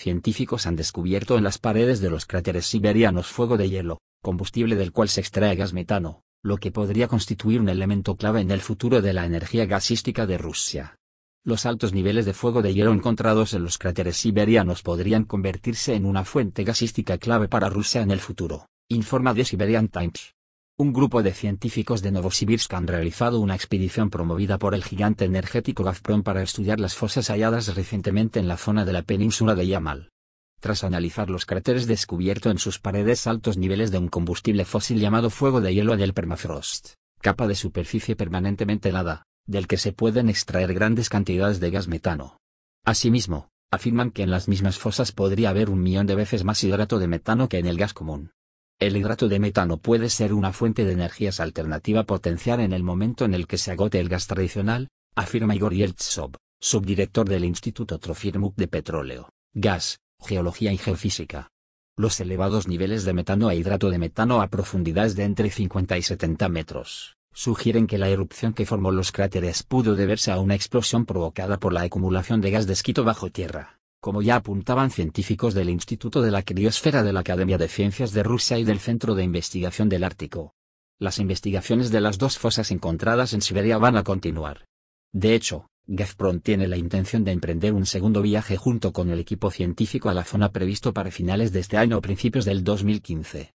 científicos han descubierto en las paredes de los cráteres siberianos fuego de hielo, combustible del cual se extrae gas metano, lo que podría constituir un elemento clave en el futuro de la energía gasística de Rusia. Los altos niveles de fuego de hielo encontrados en los cráteres siberianos podrían convertirse en una fuente gasística clave para Rusia en el futuro, informa The Siberian Times un grupo de científicos de Novosibirsk han realizado una expedición promovida por el gigante energético Gazprom para estudiar las fosas halladas recientemente en la zona de la península de Yamal. Tras analizar los cráteres descubierto en sus paredes altos niveles de un combustible fósil llamado fuego de hielo del permafrost, capa de superficie permanentemente helada, del que se pueden extraer grandes cantidades de gas metano. Asimismo, afirman que en las mismas fosas podría haber un millón de veces más hidrato de metano que en el gas común. El hidrato de metano puede ser una fuente de energías alternativa potencial en el momento en el que se agote el gas tradicional, afirma Igor Yeltsov, subdirector del Instituto Trofirmuk de Petróleo, Gas, Geología y Geofísica. Los elevados niveles de metano e hidrato de metano a profundidades de entre 50 y 70 metros sugieren que la erupción que formó los cráteres pudo deberse a una explosión provocada por la acumulación de gas de bajo tierra como ya apuntaban científicos del Instituto de la Criosfera de la Academia de Ciencias de Rusia y del Centro de Investigación del Ártico. Las investigaciones de las dos fosas encontradas en Siberia van a continuar. De hecho, Gazprom tiene la intención de emprender un segundo viaje junto con el equipo científico a la zona previsto para finales de este año o principios del 2015.